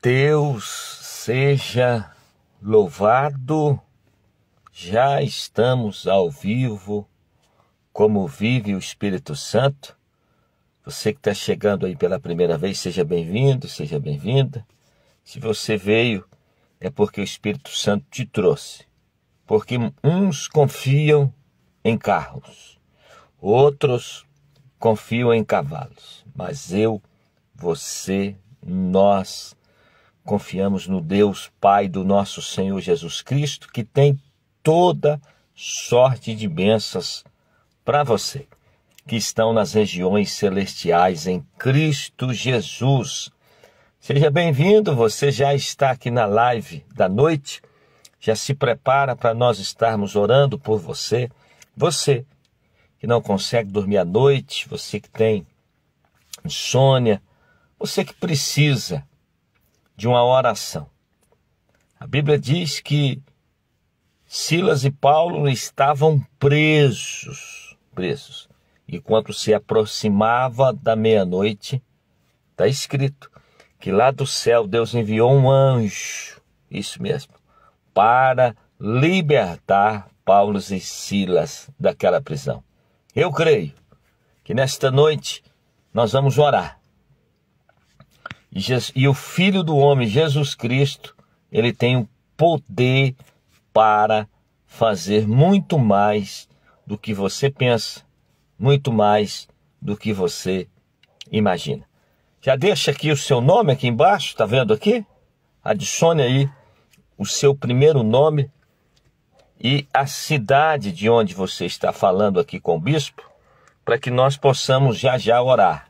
Deus seja louvado. Já estamos ao vivo, como vive o Espírito Santo. Você que está chegando aí pela primeira vez, seja bem-vindo, seja bem-vinda. Se você veio, é porque o Espírito Santo te trouxe. Porque uns confiam em carros, outros confiam em cavalos, mas eu, você, nós, Confiamos no Deus Pai do nosso Senhor Jesus Cristo, que tem toda sorte de bênçãos para você, que estão nas regiões celestiais em Cristo Jesus. Seja bem-vindo, você já está aqui na live da noite, já se prepara para nós estarmos orando por você. Você que não consegue dormir à noite, você que tem insônia, você que precisa de uma oração. A Bíblia diz que Silas e Paulo estavam presos, presos. E quando se aproximava da meia-noite, está escrito que lá do céu Deus enviou um anjo, isso mesmo, para libertar Paulo e Silas daquela prisão. Eu creio que nesta noite nós vamos orar e o Filho do Homem, Jesus Cristo, ele tem o poder para fazer muito mais do que você pensa, muito mais do que você imagina. Já deixa aqui o seu nome aqui embaixo, tá vendo aqui? Adicione aí o seu primeiro nome e a cidade de onde você está falando aqui com o bispo, para que nós possamos já já orar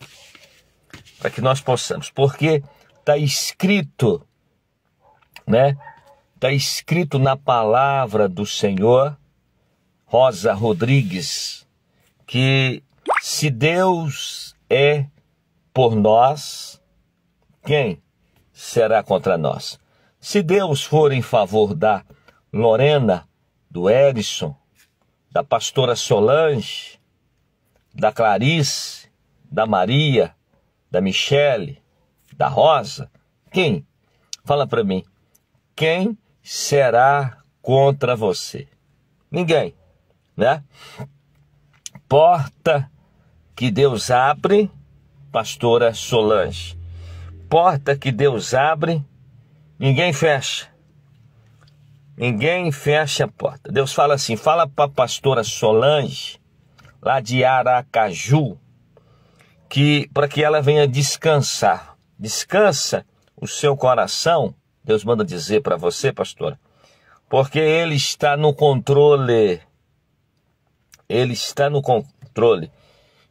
para que nós possamos, porque está escrito, né? Está escrito na palavra do Senhor, Rosa Rodrigues, que se Deus é por nós, quem será contra nós? Se Deus for em favor da Lorena, do Erison, da pastora Solange, da Clarice, da Maria, da Michele, da Rosa? Quem? Fala para mim. Quem será contra você? Ninguém, né? Porta que Deus abre, pastora Solange. Porta que Deus abre, ninguém fecha. Ninguém fecha a porta. Deus fala assim: fala para a pastora Solange, lá de Aracaju, que para que ela venha descansar. Descansa o seu coração, Deus manda dizer para você, pastora, porque ele está no controle. Ele está no controle.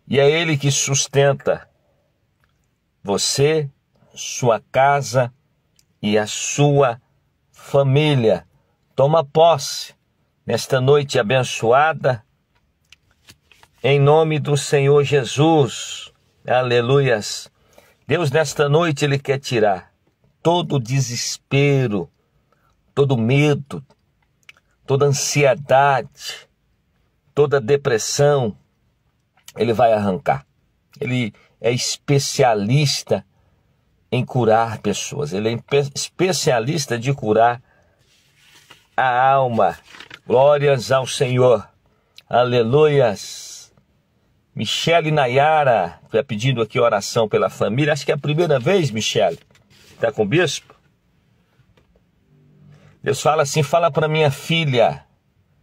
E é ele que sustenta você, sua casa e a sua família. Toma posse nesta noite abençoada, em nome do Senhor Jesus. Aleluias. Deus, nesta noite, Ele quer tirar todo desespero, todo medo, toda ansiedade, toda depressão. Ele vai arrancar. Ele é especialista em curar pessoas. Ele é especialista de curar a alma. Glórias ao Senhor. Aleluias. Michele Nayara está pedindo aqui oração pela família. Acho que é a primeira vez, Michele. Está com o bispo? Deus fala assim: fala para minha filha,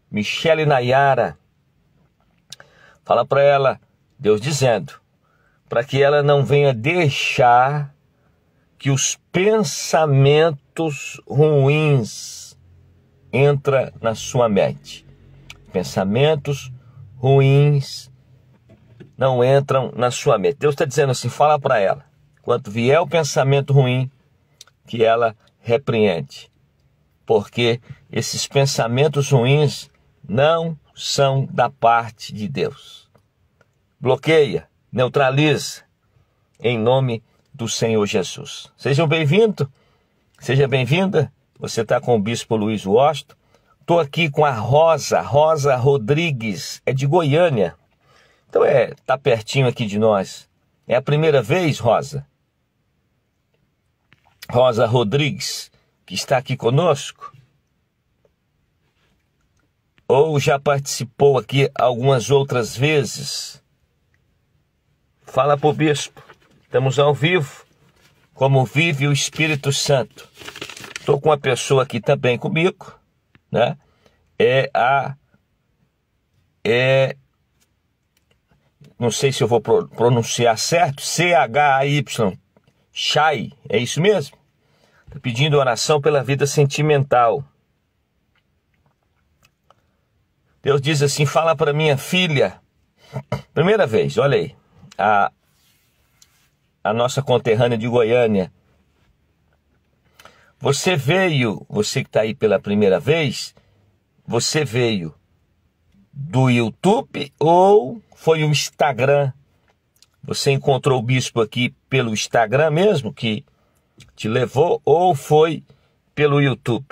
Michele Nayara. Fala para ela, Deus dizendo, para que ela não venha deixar que os pensamentos ruins entra na sua mente. Pensamentos ruins não entram na sua mente. Deus está dizendo assim: fala para ela. Quanto vier o pensamento ruim, que ela repreende. Porque esses pensamentos ruins não são da parte de Deus. Bloqueia, neutraliza, em nome do Senhor Jesus. Sejam bem-vindos, seja bem-vinda. Você está com o Bispo Luiz Washington. Estou aqui com a Rosa, Rosa Rodrigues, é de Goiânia. Então é, tá pertinho aqui de nós. É a primeira vez, Rosa. Rosa Rodrigues, que está aqui conosco. Ou já participou aqui algumas outras vezes. Fala pro bispo. Estamos ao vivo. Como vive o Espírito Santo. Estou com uma pessoa aqui também comigo, né? É a é não sei se eu vou pronunciar certo, C-H-A-Y, Chai, é isso mesmo? Tá pedindo oração pela vida sentimental. Deus diz assim: fala para minha filha. Primeira vez, olha aí, a, a nossa conterrânea de Goiânia. Você veio, você que está aí pela primeira vez, você veio do YouTube ou foi o Instagram. Você encontrou o bispo aqui pelo Instagram mesmo que te levou ou foi pelo YouTube?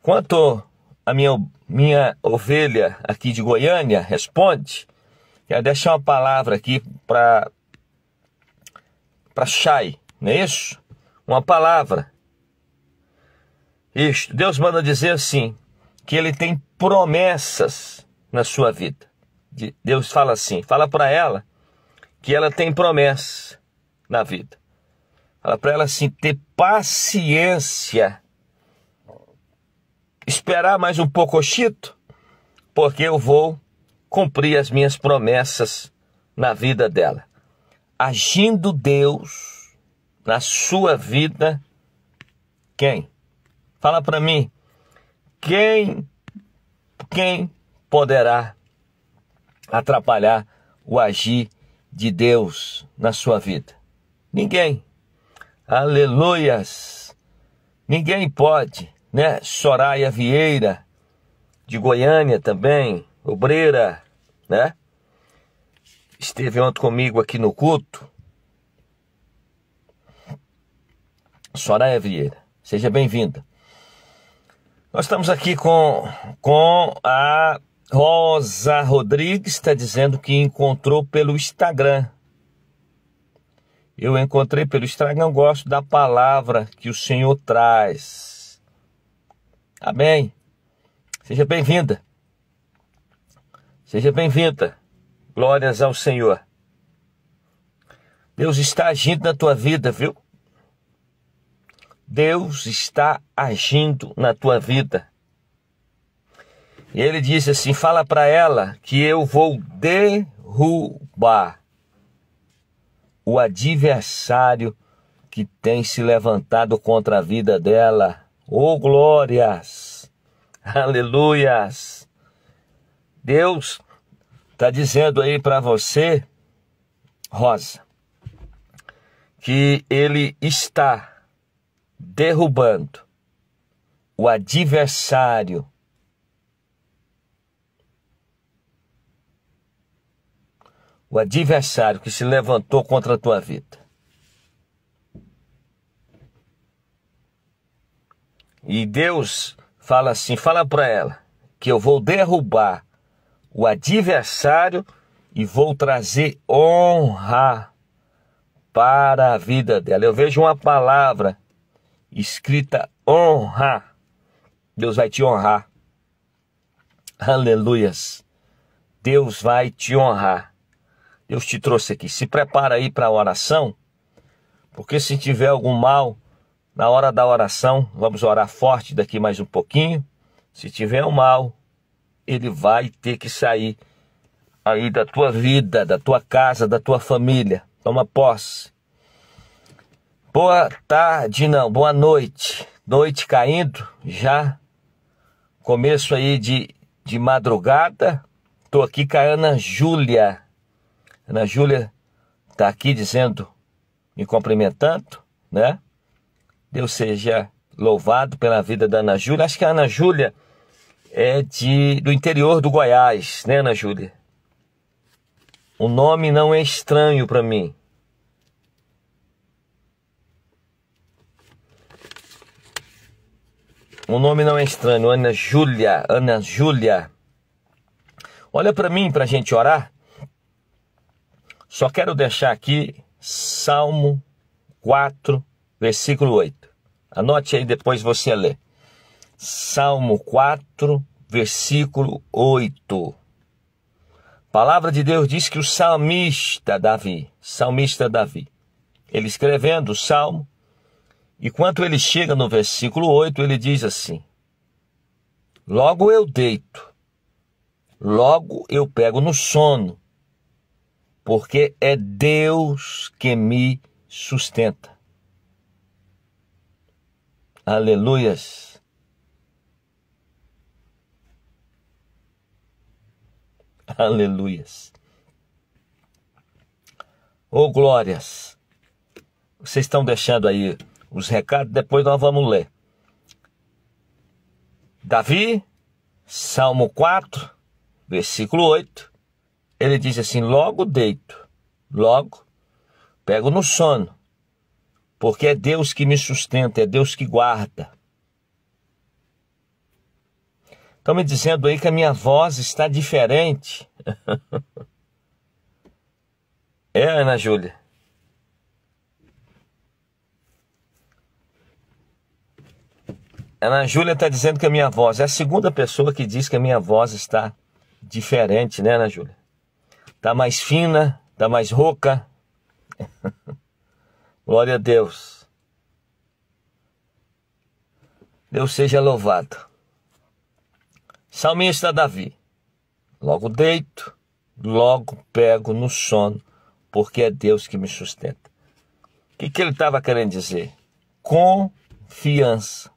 Quanto a minha, minha ovelha aqui de Goiânia responde, quero deixar uma palavra aqui para para Chay não é isso? Uma palavra. Isto, Deus manda dizer assim, que ele tem promessas na sua vida. Deus fala assim, fala para ela que ela tem promessa na vida. Fala para ela assim, ter paciência. Esperar mais um pouco, Chito, porque eu vou cumprir as minhas promessas na vida dela. Agindo Deus na sua vida, quem? Fala para mim, quem quem poderá atrapalhar o agir de Deus na sua vida. Ninguém. Aleluias! Ninguém pode, né? Soraya Vieira, de Goiânia também, obreira, né? Esteve ontem comigo aqui no culto. Soraya Vieira, seja bem-vinda. Nós estamos aqui com, com a Rosa Rodrigues está dizendo que encontrou pelo Instagram. Eu encontrei pelo Instagram, gosto da palavra que o Senhor traz. Amém. Seja bem-vinda. Seja bem-vinda. Glórias ao Senhor. Deus está agindo na tua vida, viu? Deus está agindo na tua vida. E ele disse assim: Fala para ela que eu vou derrubar o adversário que tem se levantado contra a vida dela. Oh, glórias! Aleluias! Deus está dizendo aí para você, Rosa, que ele está derrubando o adversário o adversário que se levantou contra a tua vida. E Deus fala assim: fala para ela que eu vou derrubar o adversário e vou trazer honra para a vida dela. Eu vejo uma palavra escrita honra. Deus vai te honrar. Aleluias. Deus vai te honrar. Deus te trouxe aqui. Se prepara aí para a oração, porque se tiver algum mal na hora da oração, vamos orar forte daqui mais um pouquinho. Se tiver um mal, ele vai ter que sair aí da tua vida, da tua casa, da tua família. Toma posse. Boa tarde, não, boa noite. Noite caindo já. Começo aí de, de madrugada. Tô aqui com a Ana Júlia Ana Júlia está aqui dizendo, me cumprimentando, né? Deus seja louvado pela vida da Ana Júlia. Acho que a Ana Júlia é de, do interior do Goiás, né, Ana Júlia? O nome não é estranho para mim. O nome não é estranho, Ana Júlia, Ana Júlia. Olha para mim para a gente orar. Só quero deixar aqui Salmo 4, versículo 8. Anote aí, depois você lê. Salmo 4, versículo 8. A palavra de Deus diz que o salmista Davi, salmista Davi, ele escrevendo o salmo, e quando ele chega no versículo 8, ele diz assim: Logo eu deito, logo eu pego no sono, porque é Deus que me sustenta. Aleluias. Aleluias. Oh glórias. Vocês estão deixando aí os recados, depois nós vamos ler. Davi, Salmo 4, versículo 8 ele diz assim: Logo deito, logo pego no sono, porque é Deus que me sustenta, é Deus que guarda. Estão me dizendo aí que a minha voz está diferente. é, Ana Júlia. Ana Júlia está dizendo que a minha voz é a segunda pessoa que diz que a minha voz está diferente, né, Ana Júlia? Tá mais fina, tá mais rouca. Glória a Deus. Deus seja louvado. Salmista Davi. Logo deito, logo pego no sono, porque é Deus que me sustenta. O que, que ele estava querendo dizer? Confiança.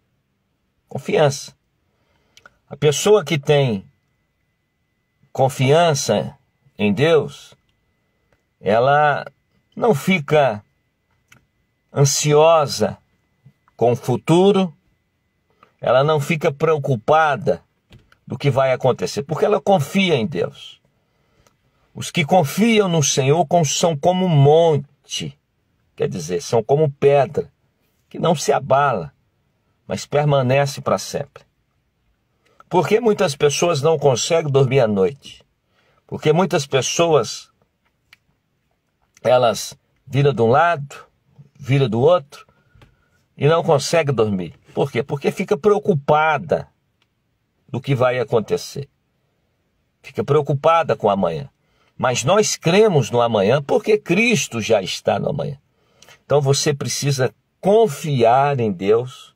Confiança. A pessoa que tem confiança em Deus, ela não fica ansiosa com o futuro, ela não fica preocupada do que vai acontecer, porque ela confia em Deus. Os que confiam no Senhor são como um monte, quer dizer, são como pedra, que não se abala, mas permanece para sempre. Por que muitas pessoas não conseguem dormir à noite? Porque muitas pessoas elas viram de um lado, viram do outro e não conseguem dormir. Por quê? Porque fica preocupada do que vai acontecer. Fica preocupada com amanhã. Mas nós cremos no amanhã porque Cristo já está no amanhã. Então você precisa confiar em Deus,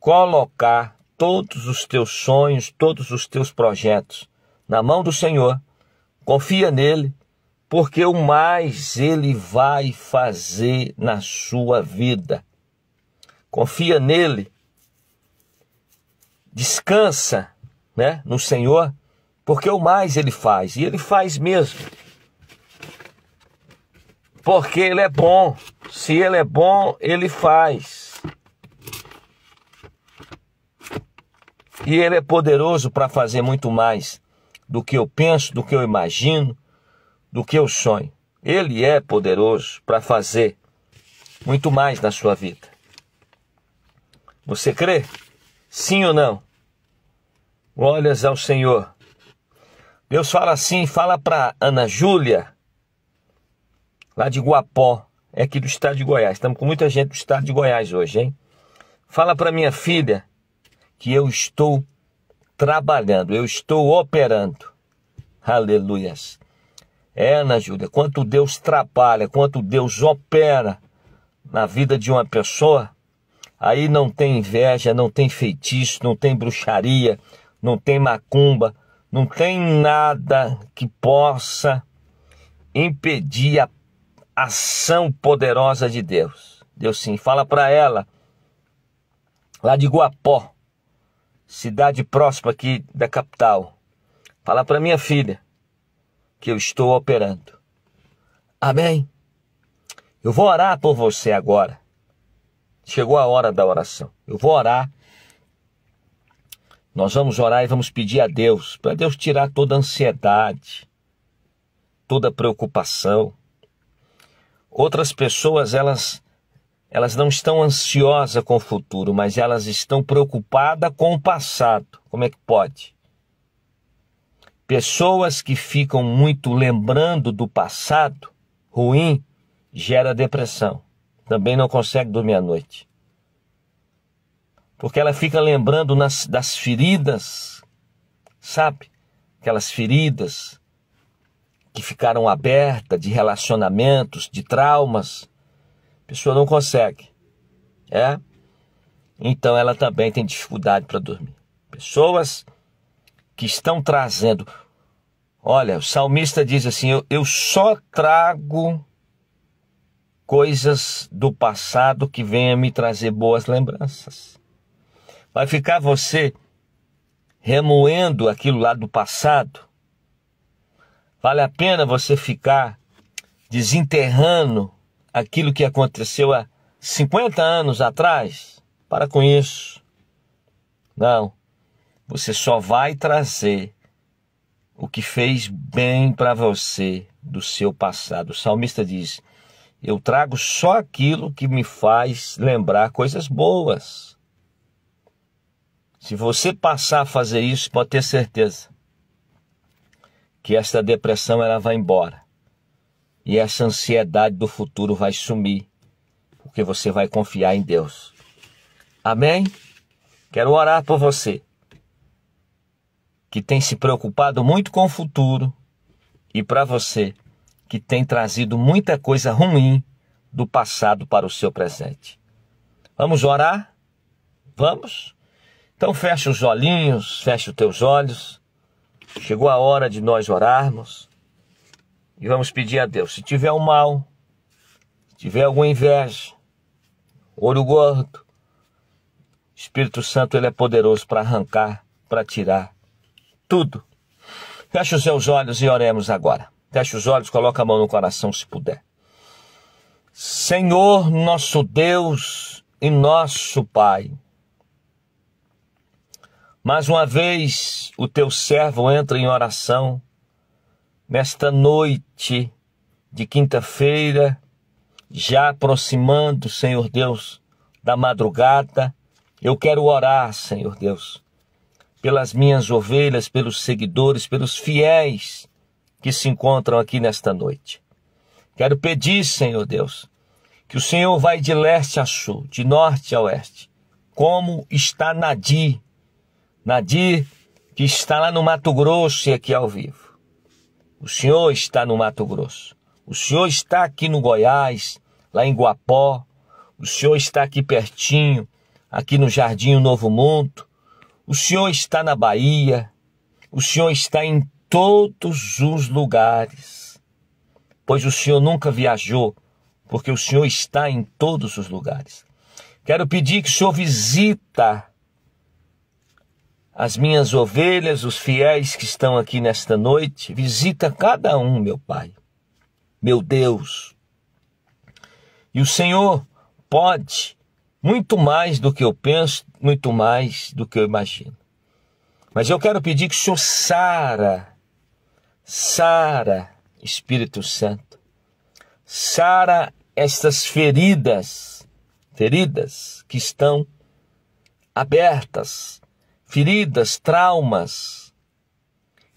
colocar todos os teus sonhos, todos os teus projetos na mão do Senhor, confia nele, porque o mais ele vai fazer na sua vida. Confia nele, descansa né, no Senhor, porque o mais ele faz, e ele faz mesmo. Porque ele é bom, se ele é bom, ele faz. E ele é poderoso para fazer muito mais do que eu penso, do que eu imagino, do que eu sonho. Ele é poderoso para fazer muito mais na sua vida. Você crê? Sim ou não? Glórias ao Senhor. Deus fala assim, fala para Ana Júlia, lá de Guapó, é aqui do estado de Goiás. Estamos com muita gente do estado de Goiás hoje, hein? Fala para minha filha que eu estou trabalhando, eu estou operando. Aleluias. É, Ana Júlia, quanto Deus trabalha, quanto Deus opera na vida de uma pessoa, aí não tem inveja, não tem feitiço, não tem bruxaria, não tem macumba, não tem nada que possa impedir a ação poderosa de Deus. Deus sim, fala para ela, lá de Guapó, cidade próxima aqui da capital, falar para minha filha que eu estou operando. Amém? Eu vou orar por você agora. Chegou a hora da oração. Eu vou orar. Nós vamos orar e vamos pedir a Deus para Deus tirar toda a ansiedade, toda a preocupação. Outras pessoas elas elas não estão ansiosas com o futuro, mas elas estão preocupadas com o passado. Como é que pode? Pessoas que ficam muito lembrando do passado ruim gera depressão. Também não consegue dormir à noite. Porque ela fica lembrando nas, das feridas, sabe? Aquelas feridas que ficaram abertas de relacionamentos, de traumas pessoa não consegue, é? Então ela também tem dificuldade para dormir. Pessoas que estão trazendo. Olha, o salmista diz assim: eu, eu só trago coisas do passado que venham me trazer boas lembranças. Vai ficar você remoendo aquilo lá do passado? Vale a pena você ficar desenterrando aquilo que aconteceu há 50 anos atrás? Para com isso. Não. Você só vai trazer o que fez bem para você do seu passado. O salmista diz: Eu trago só aquilo que me faz lembrar coisas boas. Se você passar a fazer isso, pode ter certeza que esta depressão ela vai embora. E essa ansiedade do futuro vai sumir, porque você vai confiar em Deus. Amém? Quero orar por você que tem se preocupado muito com o futuro e para você que tem trazido muita coisa ruim do passado para o seu presente. Vamos orar? Vamos? Então fecha os olhinhos, fecha os teus olhos. Chegou a hora de nós orarmos e vamos pedir a Deus. Se tiver um mal, se tiver alguma inveja, ouro gordo, Espírito Santo ele é poderoso para arrancar, para tirar tudo. Feche os seus olhos e oremos agora. Feche os olhos, coloca a mão no coração se puder. Senhor nosso Deus e nosso Pai, mais uma vez o teu servo entra em oração nesta noite de quinta-feira, já aproximando, Senhor Deus, da madrugada, eu quero orar, Senhor Deus, pelas minhas ovelhas, pelos seguidores, pelos fiéis que se encontram aqui nesta noite. Quero pedir, Senhor Deus, que o Senhor vai de leste a sul, de norte a oeste, como está Nadir, Nadir que está lá no Mato Grosso e aqui ao vivo. O senhor está no Mato Grosso. O senhor está aqui no Goiás, lá em Guapó. O senhor está aqui pertinho, aqui no Jardim Novo Mundo. O senhor está na Bahia. O senhor está em todos os lugares. Pois o senhor nunca viajou, porque o senhor está em todos os lugares. Quero pedir que o senhor visita as minhas ovelhas, os fiéis que estão aqui nesta noite. Visita cada um, meu Pai, meu Deus. E o Senhor pode muito mais do que eu penso, muito mais do que eu imagino. Mas eu quero pedir que o Senhor sara, sara, Espírito Santo, sara estas feridas, feridas que estão abertas feridas, traumas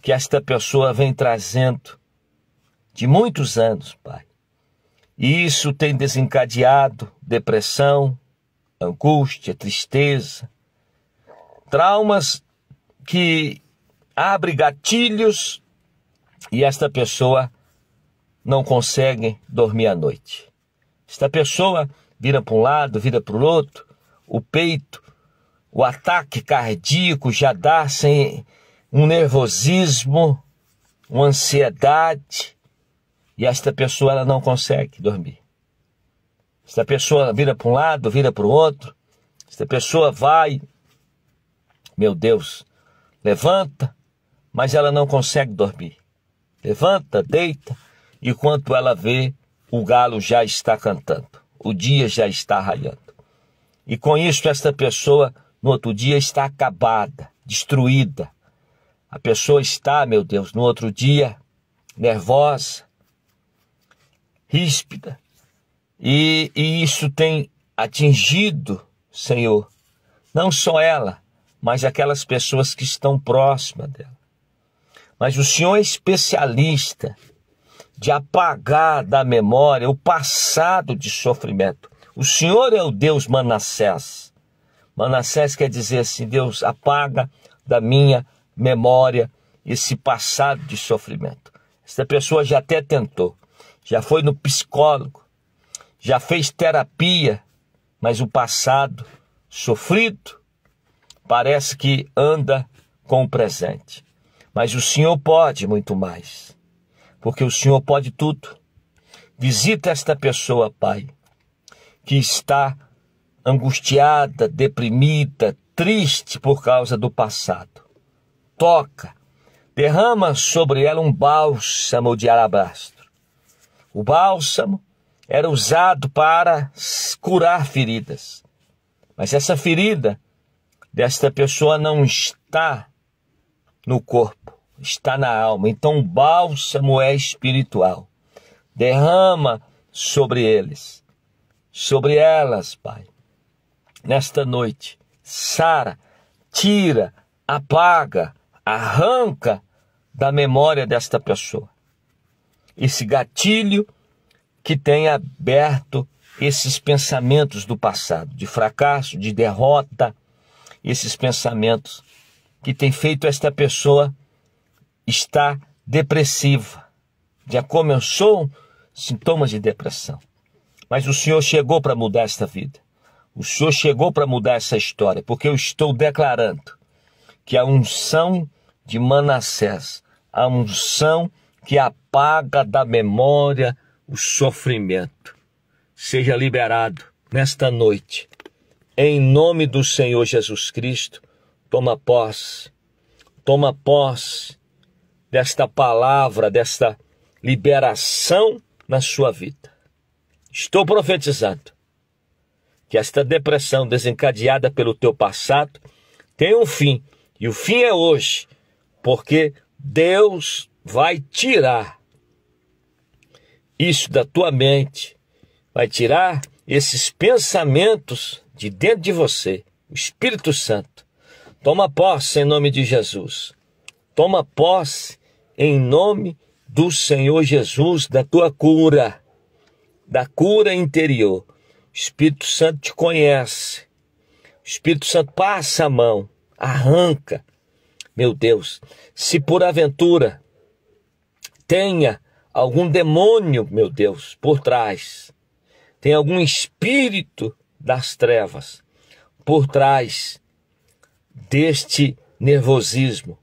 que esta pessoa vem trazendo de muitos anos, Pai. E isso tem desencadeado depressão, angústia, tristeza, traumas que abre gatilhos e esta pessoa não consegue dormir à noite. Esta pessoa vira para um lado, vira para o outro, o peito o ataque cardíaco já dá sem um nervosismo, uma ansiedade, e esta pessoa ela não consegue dormir. Esta pessoa vira para um lado, vira para o outro, esta pessoa vai, meu Deus, levanta, mas ela não consegue dormir. Levanta, deita, e enquanto ela vê o galo já está cantando, o dia já está raiando. E com isso esta pessoa no outro dia está acabada, destruída. A pessoa está, meu Deus, no outro dia nervosa, ríspida. E, e isso tem atingido, Senhor, não só ela, mas aquelas pessoas que estão próximas dela. Mas o Senhor é especialista de apagar da memória o passado de sofrimento. O Senhor é o Deus Manassés. Manassés quer dizer assim: Deus, apaga da minha memória esse passado de sofrimento. Essa pessoa já até tentou, já foi no psicólogo, já fez terapia, mas o passado sofrido parece que anda com o presente. Mas o Senhor pode muito mais, porque o Senhor pode tudo. Visita esta pessoa, Pai, que está angustiada, deprimida, triste por causa do passado. Toca, derrama sobre ela um bálsamo de alabastro. O bálsamo era usado para curar feridas. Mas essa ferida desta pessoa não está no corpo, está na alma. Então o bálsamo é espiritual. Derrama sobre eles, sobre elas, Pai, nesta noite. Sara, tira, apaga, arranca da memória desta pessoa. Esse gatilho que tem aberto esses pensamentos do passado, de fracasso, de derrota, esses pensamentos que tem feito esta pessoa estar depressiva. Já começou sintomas de depressão. Mas o Senhor chegou para mudar esta vida. O Senhor chegou para mudar essa história, porque eu estou declarando que a unção de Manassés, a unção que apaga da memória o sofrimento, seja liberado nesta noite. Em nome do Senhor Jesus Cristo, toma posse, toma posse desta palavra, desta liberação na sua vida. Estou profetizando que esta depressão desencadeada pelo teu passado tem um fim, e o fim é hoje, porque Deus vai tirar isso da tua mente, vai tirar esses pensamentos de dentro de você, o Espírito Santo. Toma posse em nome de Jesus. Toma posse em nome do Senhor Jesus da tua cura, da cura interior. O Espírito Santo te conhece. O Espírito Santo passa a mão, arranca. Meu Deus, se por aventura tenha algum demônio, meu Deus, por trás, tem algum espírito das trevas por trás deste nervosismo,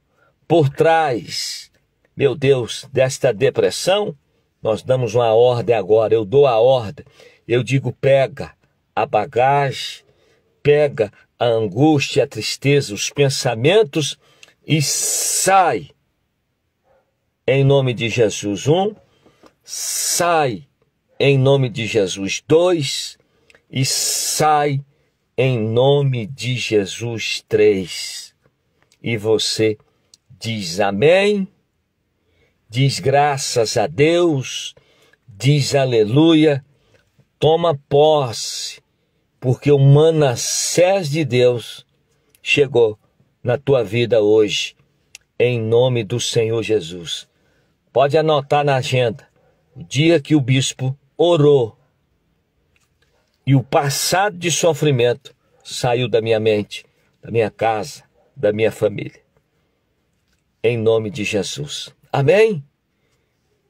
por trás, meu Deus, desta depressão, nós damos uma ordem agora, eu dou a ordem eu digo: pega a bagagem, pega a angústia, a tristeza, os pensamentos e sai. Em nome de Jesus, um, sai em nome de Jesus, dois, e sai em nome de Jesus, três. E você diz amém, diz graças a Deus, diz aleluia Toma posse, porque o Manassés de Deus chegou na tua vida hoje, em nome do Senhor Jesus. Pode anotar na agenda o dia que o bispo orou e o passado de sofrimento saiu da minha mente, da minha casa, da minha família. Em nome de Jesus. Amém?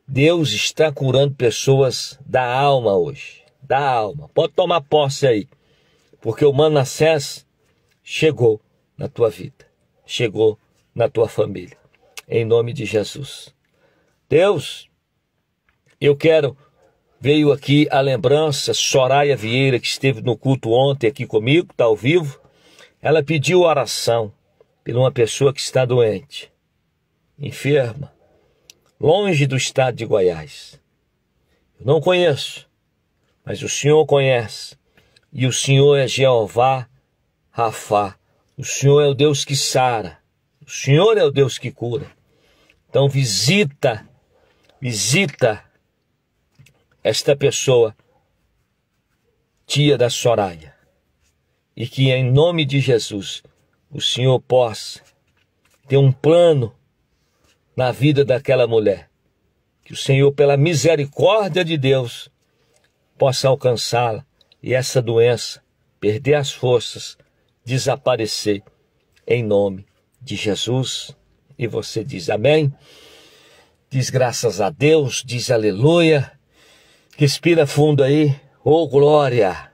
Deus está curando pessoas da alma hoje da alma. Pode tomar posse aí, porque o Manassés chegou na tua vida, chegou na tua família. Em nome de Jesus. Deus, eu quero. Veio aqui a lembrança, Soraya Vieira, que esteve no culto ontem aqui comigo, está ao vivo. Ela pediu oração por uma pessoa que está doente, enferma, longe do estado de Goiás. Eu não conheço, mas o Senhor conhece, e o Senhor é Jeová Rafá, o Senhor é o Deus que sara, o Senhor é o Deus que cura. Então visita, visita esta pessoa, tia da Soraya, e que em nome de Jesus o Senhor possa ter um plano na vida daquela mulher. Que o Senhor, pela misericórdia de Deus, possa alcançá-la e essa doença perder as forças, desaparecer, em nome de Jesus. E você diz amém, diz graças a Deus, diz aleluia, respira fundo aí, ô oh, glória,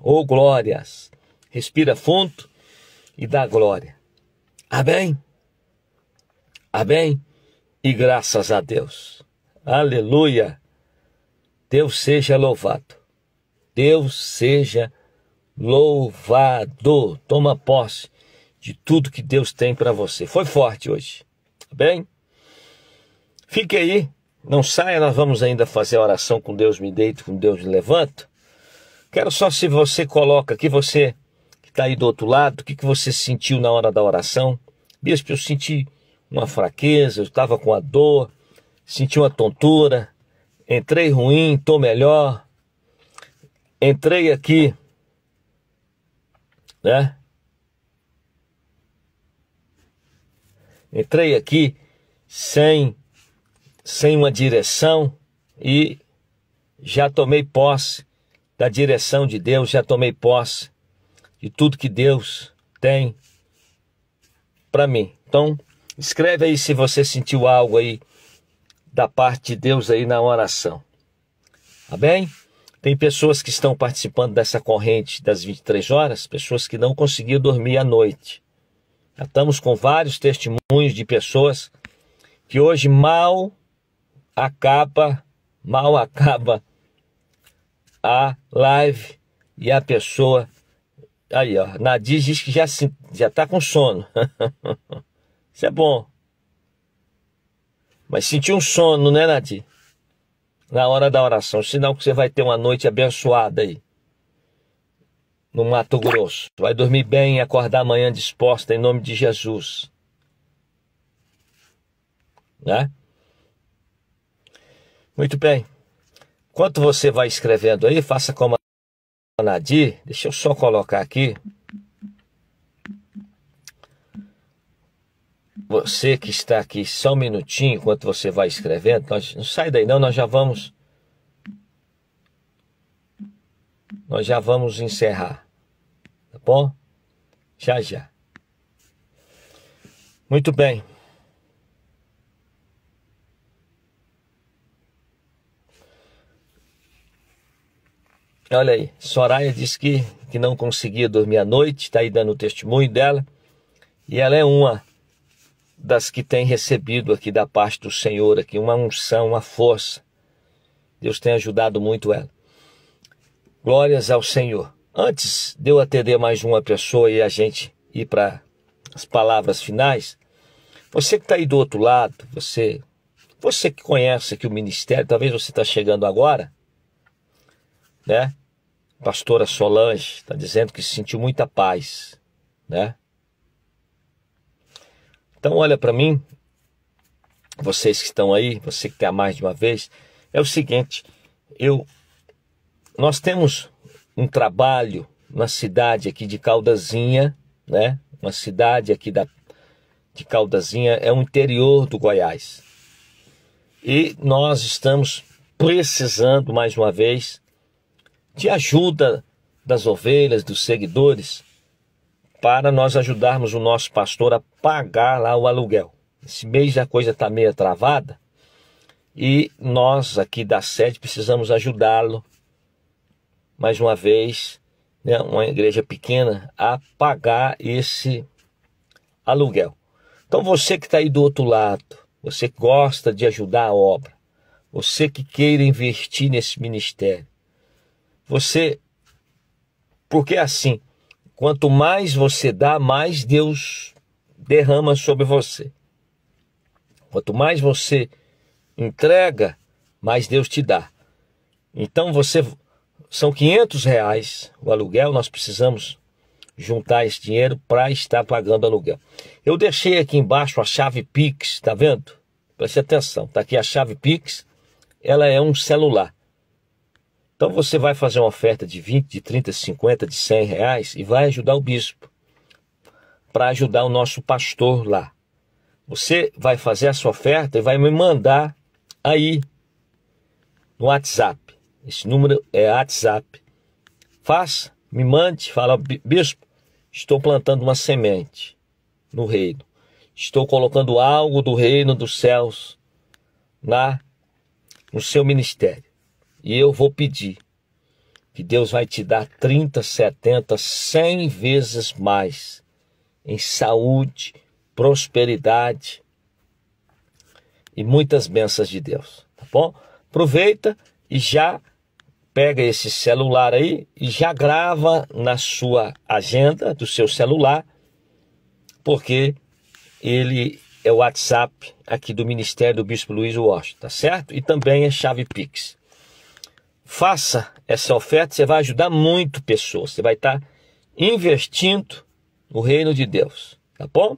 ô oh, glórias, respira fundo e dá glória. Amém? Amém? E graças a Deus. Aleluia. Deus seja louvado. Deus seja louvado. Toma posse de tudo que Deus tem para você. Foi forte hoje, tá bem? Fique aí, não saia, nós vamos ainda fazer a oração com Deus me deito, com Deus me levanto. Quero só se você coloca aqui, você que está aí do outro lado, o que, que você sentiu na hora da oração. Bispo, eu senti uma fraqueza, eu estava com a dor, senti uma tontura, Entrei ruim, tô melhor. Entrei aqui, né? Entrei aqui sem sem uma direção e já tomei posse da direção de Deus, já tomei posse de tudo que Deus tem para mim. Então, escreve aí se você sentiu algo aí da parte de Deus aí na oração. Tá bem? Tem pessoas que estão participando dessa corrente das 23 horas, pessoas que não conseguiram dormir à noite. Já estamos com vários testemunhos de pessoas que hoje mal acaba, mal acaba a live e a pessoa aí ó, Nadir diz que já já tá com sono. Isso é bom. Mas sentiu um sono, né, Nadir? Na hora da oração. Sinal que você vai ter uma noite abençoada aí. No Mato Grosso. Vai dormir bem e acordar amanhã disposta em nome de Jesus. Né? Muito bem. Enquanto você vai escrevendo aí, faça como a Nadir. Deixa eu só colocar aqui. Você que está aqui, só um minutinho enquanto você vai escrevendo. Nós, não sai daí não, nós já vamos. Nós já vamos encerrar. Tá bom? Já já. Muito bem. Olha aí, Soraya disse que, que não conseguia dormir à noite, está aí dando o testemunho dela. E ela é uma das que tem recebido aqui da parte do Senhor, aqui uma unção, uma força. Deus tem ajudado muito ela. Glórias ao Senhor. Antes de eu atender mais uma pessoa e a gente ir para as palavras finais, você que está aí do outro lado, você, você que conhece aqui o ministério, talvez você está chegando agora, né? Pastora Solange está dizendo que sentiu muita paz, né? Então olha para mim, vocês que estão aí, você que a mais de uma vez, é o seguinte, eu nós temos um trabalho na cidade aqui de Caldazinha, né? Uma cidade aqui da de Caldazinha é o interior do Goiás. E nós estamos precisando mais uma vez de ajuda das ovelhas, dos seguidores, para nós ajudarmos o nosso pastor a pagar lá o aluguel. Esse mês a coisa está meio travada e nós aqui da sede precisamos ajudá-lo, mais uma vez, né, uma igreja pequena, a pagar esse aluguel. Então você que está aí do outro lado, você que gosta de ajudar a obra, você que queira investir nesse ministério, você. Porque assim, Quanto mais você dá, mais Deus derrama sobre você. Quanto mais você entrega, mais Deus te dá. Então você são 500 reais o aluguel, nós precisamos juntar esse dinheiro para estar pagando aluguel. Eu deixei aqui embaixo a chave Pix, tá vendo? Preste atenção, tá aqui a chave Pix, ela é um celular. Então você vai fazer uma oferta de 20, de 30, 50, de 100 reais e vai ajudar o bispo, para ajudar o nosso pastor lá. Você vai fazer a sua oferta e vai me mandar aí no WhatsApp. Esse número é WhatsApp. Faça, me mande, fala, bispo, estou plantando uma semente no reino. Estou colocando algo do reino dos céus na no seu ministério. E eu vou pedir que Deus vai te dar 30, 70, 100 vezes mais em saúde, prosperidade e muitas bênçãos de Deus, tá bom? Aproveita e já pega esse celular aí e já grava na sua agenda do seu celular, porque ele é o WhatsApp aqui do Ministério do Bispo Luiz Washington, tá certo? E também é chave Pix faça essa oferta, você vai ajudar muito pessoas. Você vai estar investindo no reino de Deus, tá bom?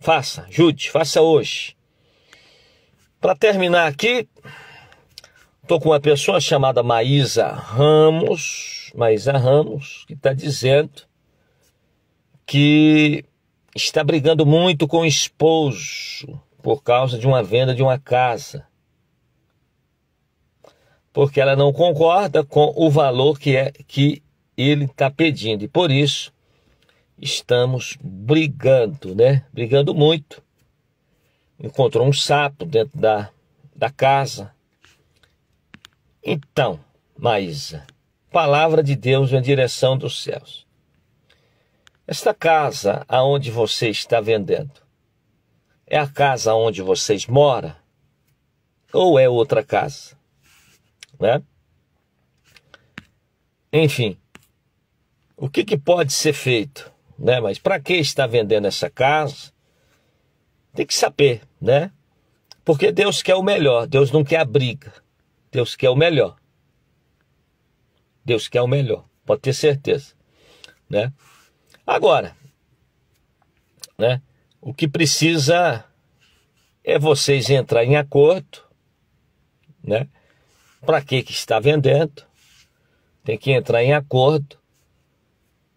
Faça, ajude, faça hoje. Para terminar aqui, estou com uma pessoa chamada Maísa Ramos, Maísa Ramos, que está dizendo que está brigando muito com o esposo por causa de uma venda de uma casa porque ela não concorda com o valor que é que ele está pedindo. E por isso estamos brigando, né? Brigando muito. Encontrou um sapo dentro da, da casa. Então, Maísa, palavra de Deus na direção dos céus. Esta casa aonde você está vendendo é a casa onde vocês mora ou é outra casa? né? Enfim, o que, que pode ser feito, né? Mas para quem está vendendo essa casa? Tem que saber, né? Porque Deus quer o melhor, Deus não quer a briga. Deus quer o melhor. Deus quer o melhor, pode ter certeza, né? Agora, né? O que precisa é vocês entrar em acordo, né? para que que está vendendo, tem que entrar em acordo,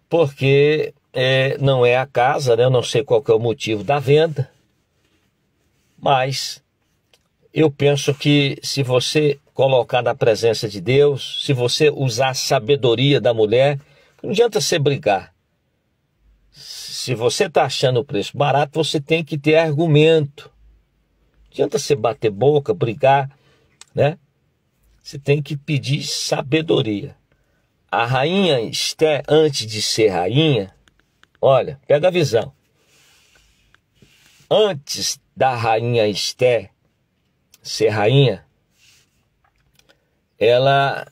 porque é, não é a casa, né? eu não sei qual é o motivo da venda, mas eu penso que se você colocar na presença de Deus, se você usar a sabedoria da mulher, não adianta você brigar. Se você está achando o preço barato, você tem que ter argumento. Não adianta você bater boca, brigar, né? Você tem que pedir sabedoria. A rainha Esté, antes de ser rainha, olha, pega a visão. Antes da rainha Esté ser rainha, ela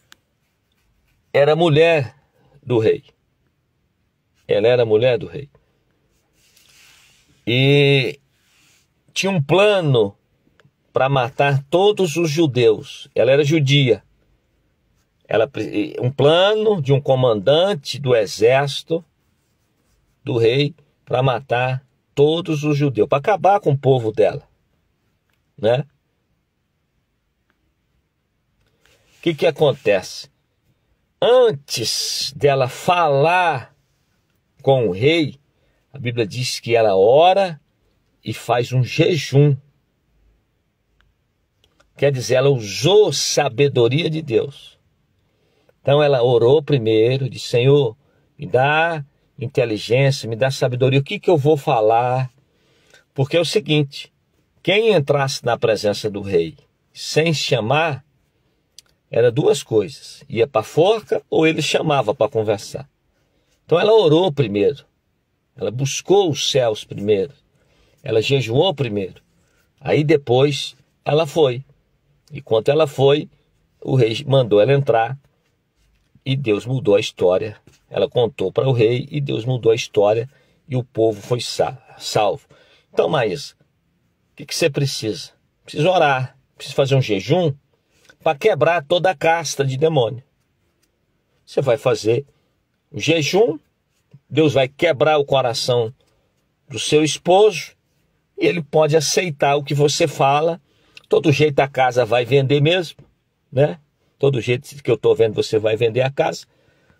era mulher do rei. Ela era mulher do rei. E tinha um plano para matar todos os judeus. Ela era judia. Ela, um plano de um comandante do exército do rei para matar todos os judeus, para acabar com o povo dela, né? O que que acontece? Antes dela falar com o rei, a Bíblia diz que ela ora e faz um jejum Quer dizer, ela usou sabedoria de Deus. Então ela orou primeiro, disse: Senhor, me dá inteligência, me dá sabedoria, o que, que eu vou falar? Porque é o seguinte: quem entrasse na presença do rei sem chamar, era duas coisas: ia para a forca ou ele chamava para conversar. Então ela orou primeiro, ela buscou os céus primeiro, ela jejuou primeiro, aí depois ela foi. E quando ela foi, o rei mandou ela entrar e Deus mudou a história. Ela contou para o rei e Deus mudou a história e o povo foi salvo. Então, Maísa, o que, que você precisa? Precisa orar, precisa fazer um jejum para quebrar toda a casta de demônio. Você vai fazer o jejum, Deus vai quebrar o coração do seu esposo e ele pode aceitar o que você fala Todo jeito a casa vai vender mesmo, né? Todo jeito que eu estou vendo você vai vender a casa.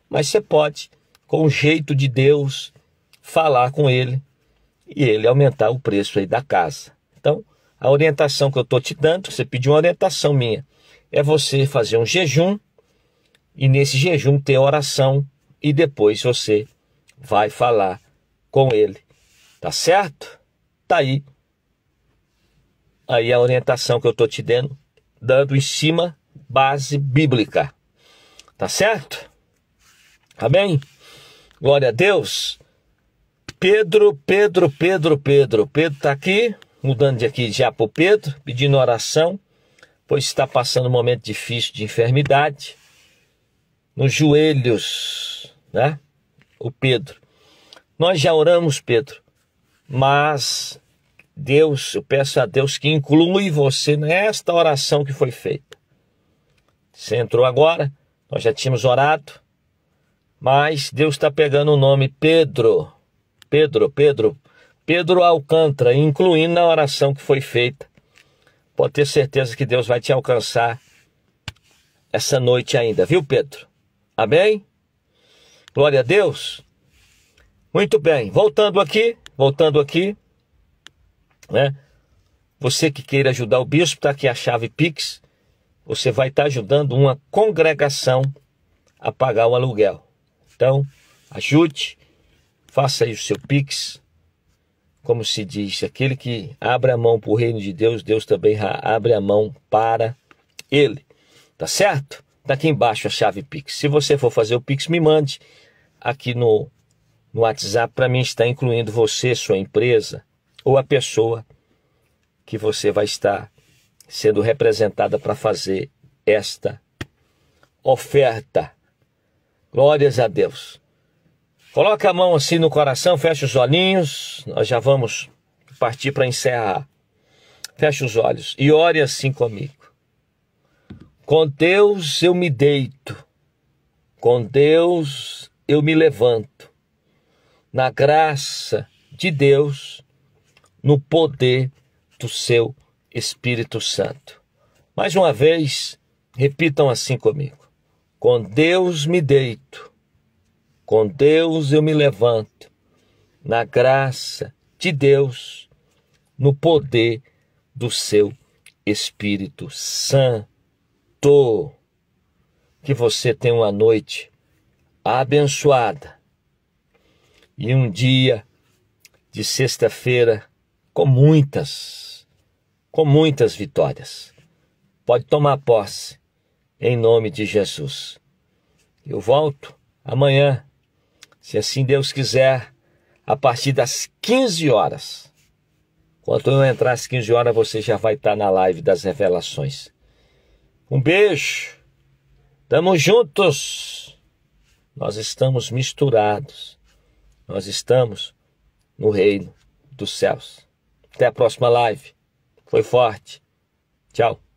Mas você pode, com o jeito de Deus, falar com ele e ele aumentar o preço aí da casa. Então, a orientação que eu estou te dando, você pediu uma orientação minha, é você fazer um jejum e nesse jejum ter oração e depois você vai falar com ele. Tá certo? Tá aí aí a orientação que eu estou te dando, dando em cima base bíblica. Tá certo? Tá bem? Glória a Deus. Pedro, Pedro, Pedro, Pedro. Pedro está aqui, mudando de aqui já para o Pedro, pedindo oração, pois está passando um momento difícil de enfermidade. Nos joelhos, né? O Pedro. Nós já oramos, Pedro, mas Deus, eu peço a Deus que inclui você nesta oração que foi feita. Você entrou agora, nós já tínhamos orado, mas Deus está pegando o nome Pedro, Pedro, Pedro, Pedro Alcântara, incluindo na oração que foi feita. Pode ter certeza que Deus vai te alcançar essa noite ainda, viu, Pedro? Amém? Glória a Deus. Muito bem, voltando aqui, voltando aqui né? Você que queira ajudar o bispo, está aqui a chave Pix. Você vai estar tá ajudando uma congregação a pagar o aluguel. Então, ajude, faça aí o seu Pix. Como se diz, aquele que abre a mão para o reino de Deus, Deus também abre a mão para ele. Tá certo? Tá aqui embaixo a chave Pix. Se você for fazer o Pix, me mande aqui no, no WhatsApp para mim estar incluindo você, sua empresa, ou a pessoa que você vai estar sendo representada para fazer esta oferta. Glórias a Deus. Coloca a mão assim no coração, fecha os olhinhos, nós já vamos partir para encerrar. Fecha os olhos e ore assim comigo. Com Deus eu me deito, com Deus eu me levanto. Na graça de Deus no poder do seu Espírito Santo. Mais uma vez, repitam assim comigo: Com Deus me deito, com Deus eu me levanto, na graça de Deus, no poder do seu Espírito Santo. Que você tenha uma noite abençoada e um dia de sexta-feira com muitas, com muitas vitórias. Pode tomar posse, em nome de Jesus. Eu volto amanhã, se assim Deus quiser, a partir das 15 horas. Quando eu entrar às 15 horas, você já vai estar na live das revelações. Um beijo. Tamo juntos. Nós estamos misturados. Nós estamos no reino dos céus. Até a próxima live. Foi forte. Tchau.